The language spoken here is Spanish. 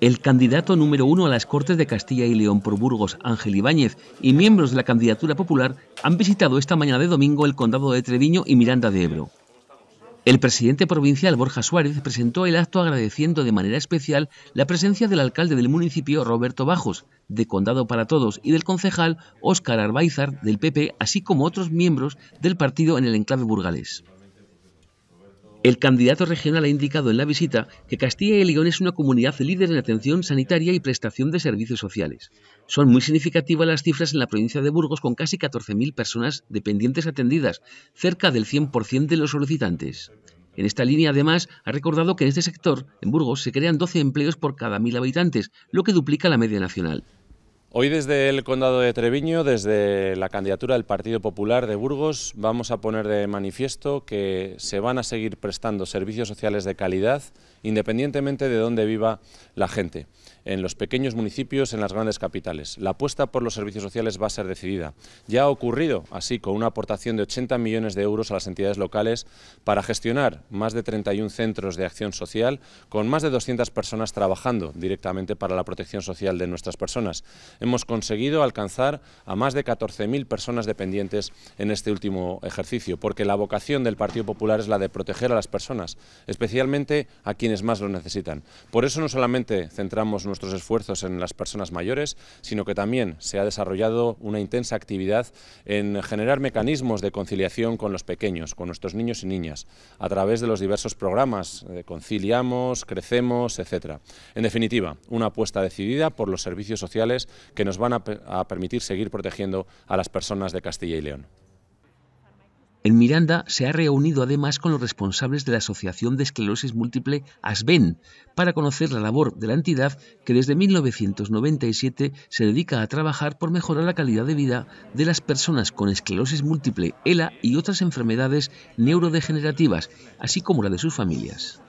El candidato número uno a las Cortes de Castilla y León por Burgos, Ángel Ibáñez, y miembros de la candidatura popular han visitado esta mañana de domingo el condado de Treviño y Miranda de Ebro. El presidente provincial Borja Suárez presentó el acto agradeciendo de manera especial la presencia del alcalde del municipio Roberto Bajos, de Condado para Todos, y del concejal Óscar Arbaizar, del PP, así como otros miembros del partido en el enclave burgalés. El candidato regional ha indicado en la visita que Castilla y León es una comunidad líder en atención sanitaria y prestación de servicios sociales. Son muy significativas las cifras en la provincia de Burgos con casi 14.000 personas dependientes atendidas, cerca del 100% de los solicitantes. En esta línea, además, ha recordado que en este sector, en Burgos, se crean 12 empleos por cada 1.000 habitantes, lo que duplica la media nacional. Hoy desde el Condado de Treviño, desde la candidatura del Partido Popular de Burgos, vamos a poner de manifiesto que se van a seguir prestando servicios sociales de calidad independientemente de dónde viva la gente, en los pequeños municipios, en las grandes capitales. La apuesta por los servicios sociales va a ser decidida. Ya ha ocurrido, así, con una aportación de 80 millones de euros a las entidades locales para gestionar más de 31 centros de acción social, con más de 200 personas trabajando directamente para la protección social de nuestras personas hemos conseguido alcanzar a más de 14.000 personas dependientes en este último ejercicio, porque la vocación del Partido Popular es la de proteger a las personas, especialmente a quienes más lo necesitan. Por eso no solamente centramos nuestros esfuerzos en las personas mayores, sino que también se ha desarrollado una intensa actividad en generar mecanismos de conciliación con los pequeños, con nuestros niños y niñas, a través de los diversos programas, de eh, conciliamos, crecemos, etc. En definitiva, una apuesta decidida por los servicios sociales que nos van a, permitir seguir protegiendo a las personas de Castilla y León. En Miranda se ha reunido además con los responsables de la Asociación de Esclerosis Múltiple ASBEN para conocer la labor de la entidad que desde 1997 se dedica a trabajar por mejorar la calidad de vida de las personas con esclerosis múltiple, ELA y otras enfermedades neurodegenerativas, así como la de sus familias.